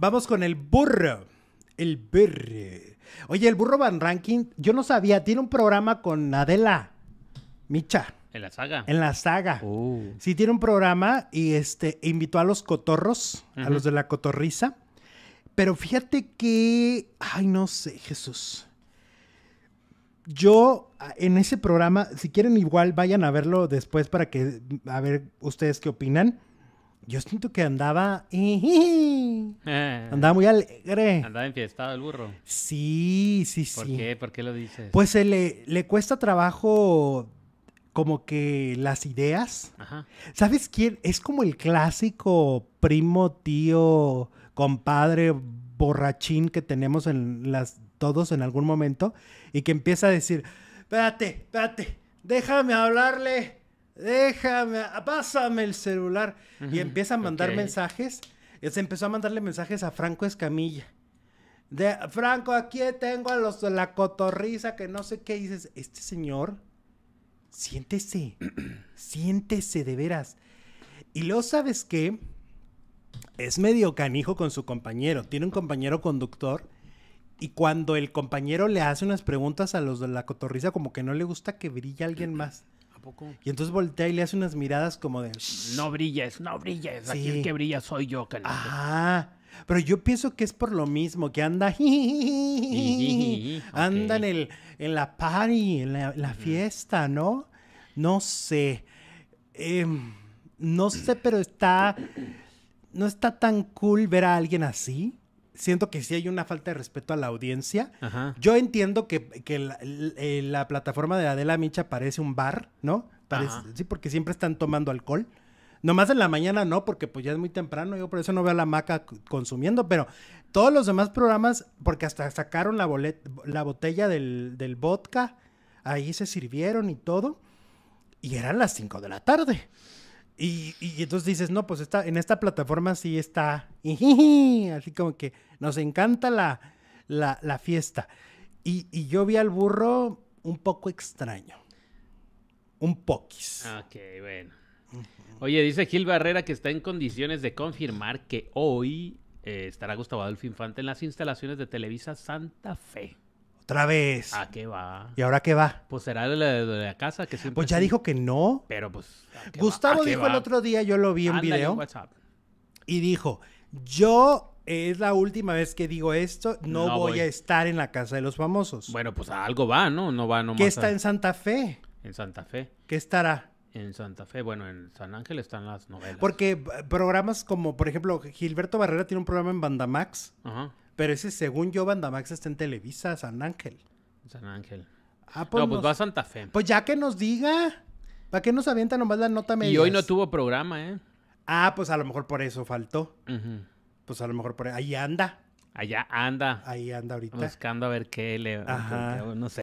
Vamos con el burro. El burro. Oye, el burro Van Ranking, yo no sabía, tiene un programa con Adela Micha. En la saga. En la saga. Uh. Sí, tiene un programa y este invitó a los cotorros, a los de la cotorriza. Pero fíjate que. Ay, no sé, Jesús. Yo en ese programa, si quieren igual, vayan a verlo después para que a ver ustedes qué opinan. Yo siento que andaba. Eh, andaba muy alegre. Andaba enfiestado el burro. Sí, sí, sí. ¿Por qué? ¿Por qué lo dices? Pues eh, le, le cuesta trabajo como que las ideas. ¿Sabes quién? Es como el clásico primo, tío, compadre, borrachín que tenemos en las, todos en algún momento y que empieza a decir, espérate, espérate, déjame hablarle déjame, pásame el celular. Y empieza a mandar mensajes se empezó a mandarle mensajes a Franco Escamilla. De, Franco, aquí tengo a los de la cotorriza que no sé qué. dices, este señor, siéntese, siéntese de veras. Y luego, ¿sabes qué? Es medio canijo con su compañero. Tiene un compañero conductor. Y cuando el compañero le hace unas preguntas a los de la cotorriza, como que no le gusta que brille alguien más. Y entonces voltea y le hace unas miradas como de... No brilles, no brilles. Aquí el que brilla soy yo, Ah, pero yo pienso que es por lo mismo, que anda... Anda en, la party, en la, fiesta, ¿no? No sé. Em, no sé, pero está... No está tan cool ver a alguien así siento que sí hay una falta de respeto a la audiencia. Yo entiendo que, que eh, la, plataforma de Adela Micha parece un bar, ¿no? sí, porque siempre están tomando alcohol. Nomás en la mañana no, porque pues ya es muy temprano, yo por eso no veo a la maca consumiendo, pero todos los demás programas, porque hasta sacaron la, la botella del, del, vodka, ahí se sirvieron y todo, y eran las 5 de la tarde. Y, entonces dices, no, pues está, en esta plataforma sí está, así como que nos encanta la, la, fiesta. Y, yo vi al burro un poco extraño, un poquis. Ok, bueno. Oye, dice Gil Barrera que está en condiciones de confirmar que hoy eh, estará Gustavo Adolfo Infante en las instalaciones de Televisa Santa Fe. Otra vez. ¿A qué va? ¿Y ahora qué va? Pues será de la, casa que siempre Pues ya dijo que no. Pero pues. Gustavo dijo el otro día, yo lo vi en video. Y dijo: Yo es la última vez que digo esto, no, voy, a estar en la casa de los famosos. Bueno, pues algo va, ¿no? No va nomás. ¿Qué está en Santa Fe? En Santa Fe. ¿Qué estará? En Santa Fe, bueno, en San Ángel están las novelas. Porque programas como, por ejemplo, Gilberto Barrera tiene un programa en Bandamax. Ajá. Pero ese, según yo, Bandamax está en Televisa, San Ángel. San Ángel. Ah, pues no, pues va a Santa Fe. Pues ya que nos diga. ¿Para qué nos avienta nomás la nota media? Y hoy no tuvo programa, ¿eh? Ah, pues a lo mejor por eso faltó. Pues a lo mejor por ahí anda. Allá anda. Ahí anda ahorita. Buscando a ver qué le. Ajá. No sé.